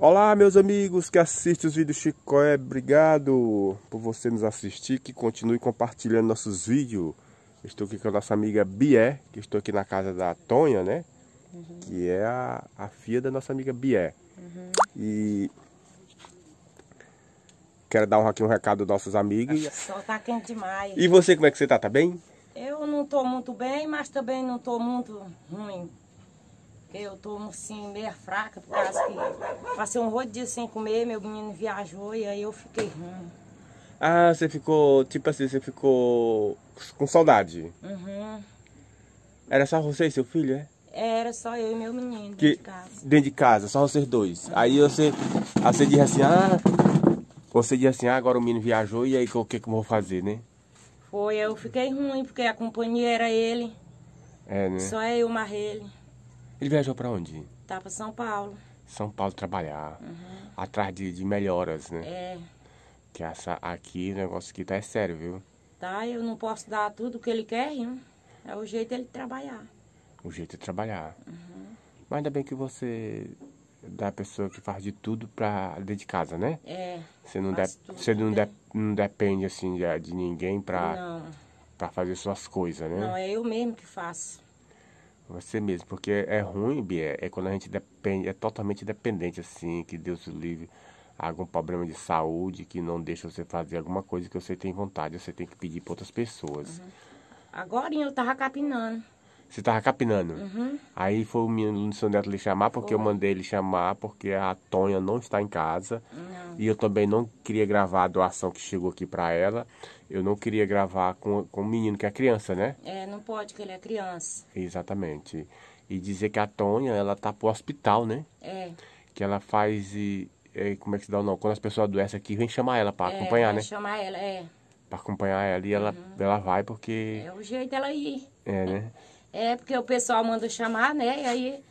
Olá, meus amigos que assistem os vídeos Chicoé, obrigado por você nos assistir, que continue compartilhando nossos vídeos. Estou aqui com a nossa amiga Bié, que estou aqui na casa da Tonha, né? Uhum. Que é a, a filha da nossa amiga Bié. Uhum. E quero dar um, aqui um recado aos nossos amigos. Só tá quente demais. E você, como é que você tá? Tá bem? Eu não tô muito bem, mas também não tô muito ruim. Eu tô assim, meia fraca, por causa que passei um rodízio sem comer, meu menino viajou e aí eu fiquei ruim. Ah, você ficou, tipo assim, você ficou com saudade? Uhum. Era só você e seu filho, é? Era só eu e meu menino que, dentro de casa. Dentro de casa, só vocês dois. Uhum. Aí você, você diz assim, ah, você diz assim, ah, agora o menino viajou e aí o que, que eu vou fazer, né? Foi, eu fiquei ruim, porque a companhia era ele. É, né? Só eu mais ele. Ele viajou para onde? Tá para São Paulo. São Paulo trabalhar. Uhum. Atrás de, de melhoras, né? É. Que essa, aqui o negócio aqui tá é sério, viu? Tá, eu não posso dar tudo que ele quer, hein? É o jeito dele trabalhar. O jeito de trabalhar. Uhum. Mas ainda bem que você é da pessoa que faz de tudo para dentro de casa, né? É. Você não, de, tudo, você não, de, não depende assim de, de ninguém para para fazer suas coisas, né? Não, é eu mesmo que faço. Você mesmo, porque é, ruim, Bia, é quando a gente depende, é totalmente dependente, assim, que Deus o livre algum problema de saúde que não deixa você fazer alguma coisa que você tem vontade, você tem que pedir para outras pessoas. Uhum. Agora eu tava capinando. Você tava capinando. Uhum. Aí foi o menino do seu neto lhe chamar, porque eu mandei ele chamar, porque a Tonha não está em casa. Não. E eu também não queria gravar a doação que chegou aqui para ela. Eu não queria gravar com, com o menino, que é criança, né? É, não pode, que ele é criança. Exatamente. E dizer que a Tonha, ela tá pro hospital, né? É. Que ela faz. E, e é, como é que se dá o nome? Quando as pessoas adoecem aqui, vem chamar ela para é, acompanhar, né? chamar ela, é. Pra acompanhar ela e ela, uhum. ela vai porque. É o jeito dela ir. É, né? É porque o pessoal manda chamar, né? E aí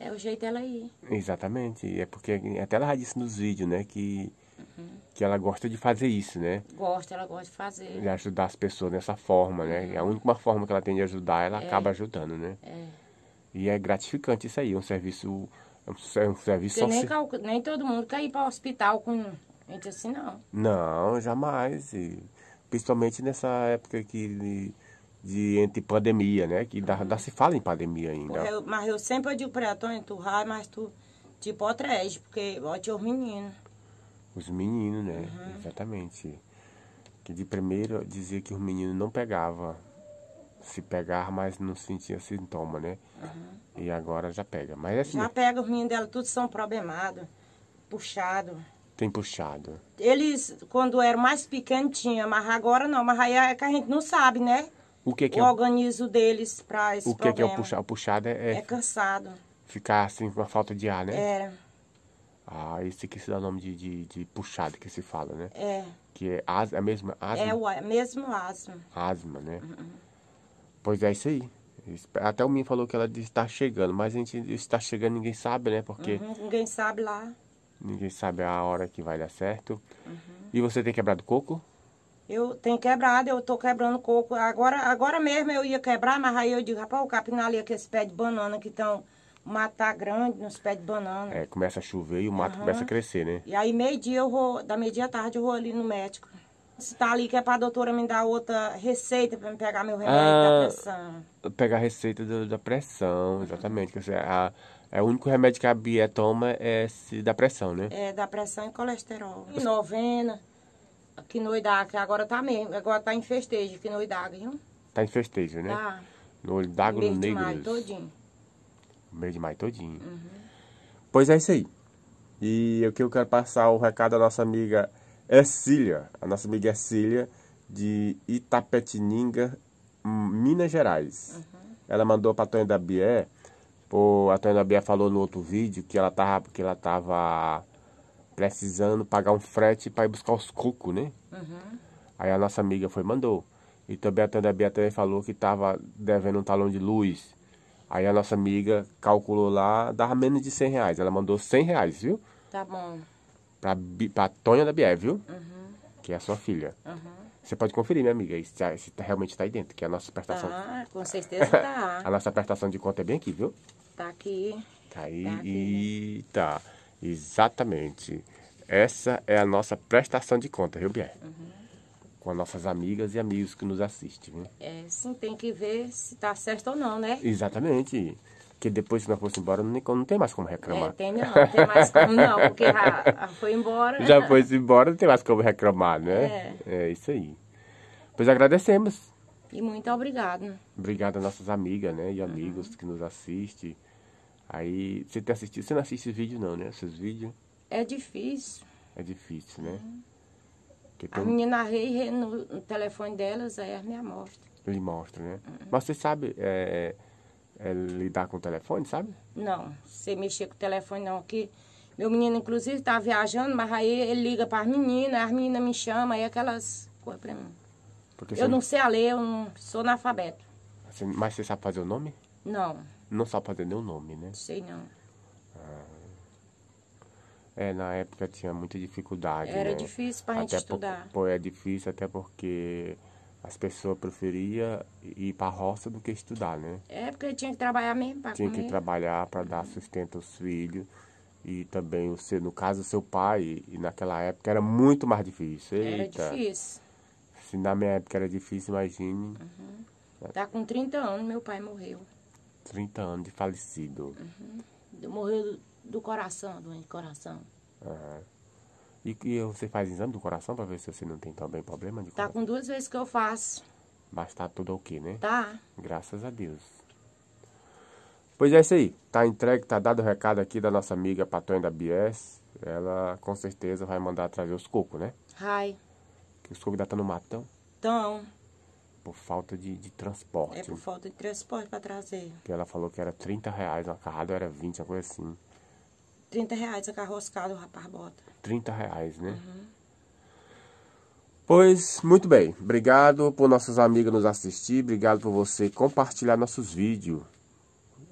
é o jeito dela ir. Exatamente. É porque até ela já disse nos vídeos, né? Que, uhum. que ela gosta de fazer isso, né? Gosta, ela gosta de fazer. De ajudar as pessoas dessa forma, né? É a única forma que ela tem de ajudar, ela é. acaba ajudando, né? É. E é gratificante isso aí, um serviço. É um serviço social. Nem, calc... nem todo mundo quer ir para o hospital com gente assim, não. Não, jamais. E, principalmente nessa época que de, de pandemia, né? Que ainda, ainda se fala em pandemia ainda. Eu, mas eu sempre digo pra Antônio, tu rai, mas tu tipo atrás, porque bote os meninos. Os meninos, né? Uhum. Exatamente. Que de primeiro dizia que os meninos não pegava. Se pegar, mas não sentia sintoma, né? Uhum. E agora já pega. Mas é assim. Já pega os meninos dela, todos são problemados, puxados. Tem puxado. Eles, quando eram mais pequenos, tinha, mas agora não. Mas aí é que a gente não sabe, né? O que, é que o é o organismo deles para esse O que, problema. É que é o puxado? O puxado é, é, é, cansado. Ficar assim com a falta de ar, né? Era. Ah, esse aqui se dá nome de, de, de puxado que se fala, né? É. Que é as, a mesma asma? É o mesmo asma. Asma, né? Uhum. Pois é isso aí. Até o Minha falou que ela está chegando, mas a gente está chegando, ninguém sabe, né? Porque. Uhum, ninguém sabe lá. Ninguém sabe a hora que vai dar certo. Uhum. E você tem quebrado coco? Eu tenho quebrado, eu tô quebrando coco. Agora, agora mesmo eu ia quebrar, mas aí eu digo, rapaz, o capim ali, aqueles pés de banana que estão matar tá grande nos pés de banana. É, começa a chover e o mato uhum. começa a crescer, né? E aí meio-dia eu vou, da meio-dia à tarde eu vou ali no médico. Se tá ali que é pra doutora me dar outra receita pra me pegar meu remédio ah, da pressão. Pegar a receita do, da pressão, exatamente. Uhum. Quer a, é o único remédio que a Bia toma é se da pressão, né? É, da pressão e colesterol. E novena que no que agora tá mesmo. Agora tá em festejo que no viu? Tá em festejo, né? Tá. No Oidaga Negro. meio de maio todinho. Meio de maio todinho. Uhum. Pois é isso aí. E o que eu quero passar o recado à nossa amiga Ercília. A nossa amiga Ercília, de Itapetininga, Minas Gerais. Uhum. Ela mandou para é, a Tonha da Bié. a Tonha da Bié falou no outro vídeo que ela tava, que ela tava precisando pagar um frete para ir buscar os cocos, né? Uhum. Aí a nossa amiga foi mandou. E também a Tanda Bia também falou que estava devendo um talão de luz. Aí a nossa amiga calculou lá, dava menos de 100 reais. Ela mandou 100 reais, viu? Tá bom. Pra, pra Tonha da Bia, viu? Uhum. Que é a sua filha. Uhum. Você pode conferir, minha amiga, se, se tá, realmente está aí dentro, que é a nossa prestação... Ah, com certeza tá. a nossa prestação de conta é bem aqui, viu? Tá aqui. Tá aí tá aqui, né? e tá. Exatamente. Essa é a nossa prestação de conta, viu, Bier? Uhum. Com as nossas amigas e amigos que nos assistem. Né? É, sim, tem que ver se está certo ou não, né? Exatamente. Porque depois, se nós fosse embora, não, tem mais como reclamar. É, tem não, não tem mais como não, porque já, foi embora. Já foi embora, não tem mais como reclamar, né? É. É isso aí. Pois agradecemos. E muito obrigado. Obrigado às nossas amigas, né? E amigos uhum. que nos assistem. Aí você tem assistido, você não assiste vídeo não, né? Esses vídeos. É difícil. É difícil, né? Uhum. Tem... A menina rei no, no telefone delas, aí as me mostra. Lhe mostra, né? Uhum. Mas você sabe é, é, é lidar com o telefone, sabe? Não, você mexer com o telefone não, que meu menino inclusive tá viajando, mas aí ele liga para as meninas, as meninas me chamam, aí aquelas coisas para mim. Porque eu você... não sei a ler, eu não sou analfabeto. Mas você sabe fazer o nome? Não. Não só fazer nem o nome, né? Sei não. Ah. É, na época tinha muita dificuldade. Era né? difícil para a gente estudar. Por, é difícil até porque as pessoas preferiam ir para a roça do que estudar, né? É, porque tinha que trabalhar mesmo para Tinha comer. que trabalhar para dar uhum. sustento aos filhos. E também, você, no caso, seu pai, e naquela época era muito mais difícil. Eita. Era difícil. Se na minha época era difícil, imagine. Uhum. Tá com 30 anos, meu pai morreu. 30 anos de falecido. Uhum. Morreu do, do coração, doente de coração. Uhum. E, e, você faz exame do coração para ver se você não tem também problema de tá coração? Tá com duas vezes que eu faço. Mas tá tudo ok, né? Tá. Graças a Deus. Pois é isso aí. Tá entregue, tá dado o recado aqui da nossa amiga Patonha da Bies. Ela com certeza vai mandar trazer os cocos, né? Ai. Que os cocos ainda estão tá no matão então? Estão por falta de, de transporte. É por falta de transporte para trazer. Que ela falou que era 30 reais uma carrada, era 20, uma coisa assim. 30 reais a carroscada, o rapaz bota. 30 reais, né? Uhum. Pois, muito bem. Obrigado por nossas amigas nos assistir. Obrigado por você compartilhar nossos vídeos.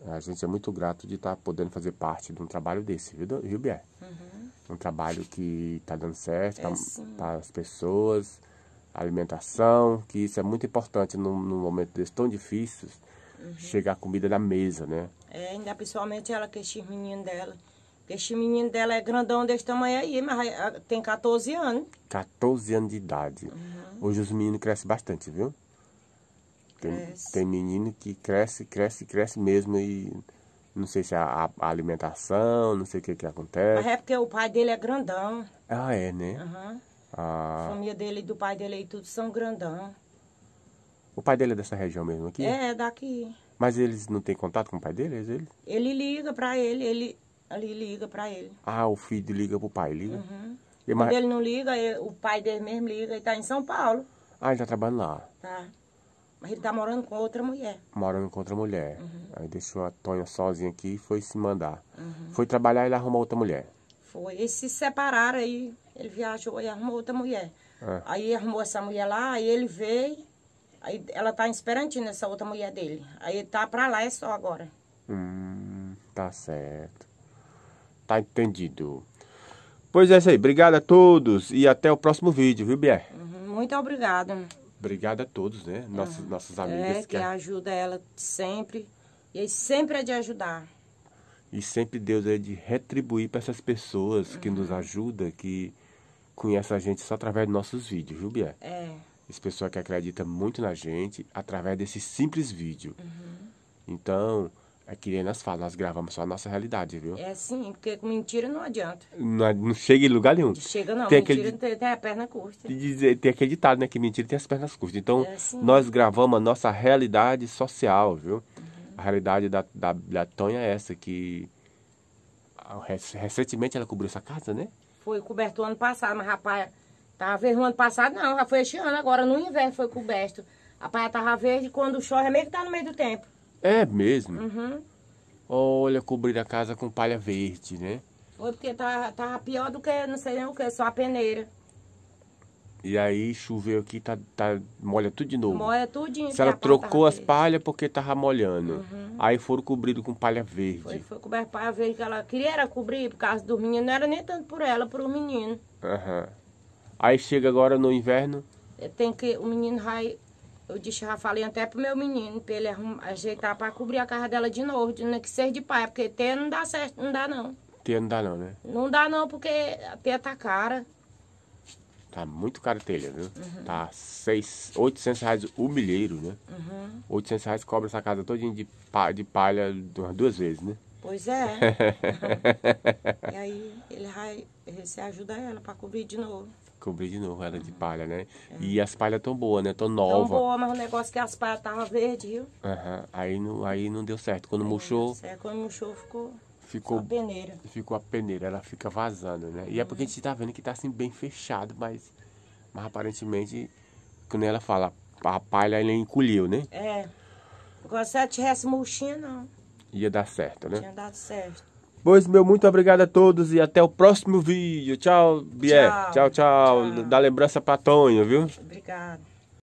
A gente é muito grato de estar tá podendo fazer parte de um trabalho desse, viu, viu Bier? Uhum. Um trabalho que está dando certo tá é, para as pessoas alimentação, que isso é muito importante num, num momento desse tão difícil, uhum. chegar a comida na mesa, né? É, ainda principalmente ela, que é esse menino dela. este esse menino dela é grandão desse tamanho aí, mas ah, tem 14 anos. 14 anos de idade. Uhum. Hoje os meninos crescem bastante, viu? Tem, cresce. tem menino que cresce, cresce, cresce mesmo e não sei se é a, a, alimentação, não sei o que que acontece. Mas é porque o pai dele é grandão. Ah, é, né? Uhum. A família dele e do pai dele e tudo são grandão. O pai dele é dessa região mesmo aqui? É, daqui. Mas eles não têm contato com o pai dele? É ele, ele liga pra ele, ele, ele liga pra ele. Ah, o filho liga pro pai, liga? Uhum. mas... ele não liga, ele, é, o pai dele mesmo liga, ele tá em São Paulo. Ah, ele tá trabalhando lá? Tá. Mas ele tá morando com outra mulher. Morando com outra mulher. Uhum. Aí deixou a Tonha sozinha aqui e foi se mandar. Uhum. Foi trabalhar e ele arrumou outra mulher. Foi. Eles se separaram aí. Ele viajou e arrumou outra mulher. É. Aí arrumou essa mulher lá, aí ele veio. Aí ela tá em Esperantina, essa outra mulher dele. Aí tá pra lá, é só agora. Hum, tá certo. Tá entendido. Pois é isso aí. Obrigado a todos e até o próximo vídeo, viu, Bier? Uhum, muito obrigado. Obrigado a todos, né? Nossos, uhum. Nossas amigas. É, que, que ajuda ela sempre. E aí sempre é de ajudar. E sempre Deus é de retribuir para essas pessoas uhum. que nos uhum. ajuda, que conhece a gente só através de nossos vídeos, viu, Bia? É. Esse pessoal que acredita muito na gente através desse simples vídeo. Uhum. Então, é que nem nós falamos, nós gravamos só a nossa realidade, viu? É sim, porque com mentira não adianta. Não, é, não chega em lugar nenhum. Chega não, tem mentira aquele, tem, tem a perna curta. Dizer, tem aquele ditado, né, que mentira tem as pernas curtas. Então, é assim. nós gravamos a nossa realidade social, viu? Uhum. A realidade da, da, da Tonha é essa, que ah, recentemente ela cobriu essa casa, né? Foi coberto ano passado, mas rapaz, tava verde no ano passado, não, já foi este ano agora, no inverno foi coberto. Rapaz, tava verde quando chove, é meio que tá no meio do tempo. É mesmo? Uhum. Olha, cobrir a casa com palha verde, né? Foi porque tava, tá, tava pior do que, não sei nem o que, só a peneira. E aí choveu aqui, tá, tá, molha tudo de novo. Molha tudo de novo. Ela trocou as palhas porque tava molhando. Uhum. Aí foram cobridos com palha verde. Foi, foi coberto palha verde que ela queria era cobrir por causa do menino. Não era nem tanto por ela, por o menino. Uhum. Aí chega agora no inverno. Tem que. O menino vai. Eu disse, já falei até pro meu menino, pra ele arrumar, ajeitar pra cobrir a casa dela de novo. de, que seja de palha, porque ter não dá certo, não dá não. Ter não dá não, né? Não dá não, porque a ter tá cara. Tá muito caro telha, viu? Uhum. Tá seis, 800 reais o milheiro, né? Uhum. 800 reais cobra essa casa todinha de, palha, de palha duas vezes, né? Pois é. e aí ele vai, você ajuda ela para cobrir de novo. Cobrir de novo ela de uhum. palha, né? É. E as palhas tão boas, né? Tão nova. Tão boa, mas o negócio é que as palhas estavam verde, viu? Aí, não, aí não deu certo. Quando aí murchou... Certo. Quando murchou ficou... Ficou a peneira. Ficou a peneira, ela fica vazando, né? E é porque a gente tá vendo que tá assim bem fechado, mas, mas aparentemente, quando ela fala, a palha ele encolheu, né? É. Agora se ela tivesse murchinha, não. Ia dar certo, né? Tinha dado certo. Pois, meu, muito obrigado a todos e até o próximo vídeo. Tchau, Bié. Tchau, tchau. tchau. Dá lembrança pra Tonho, viu? Obrigado.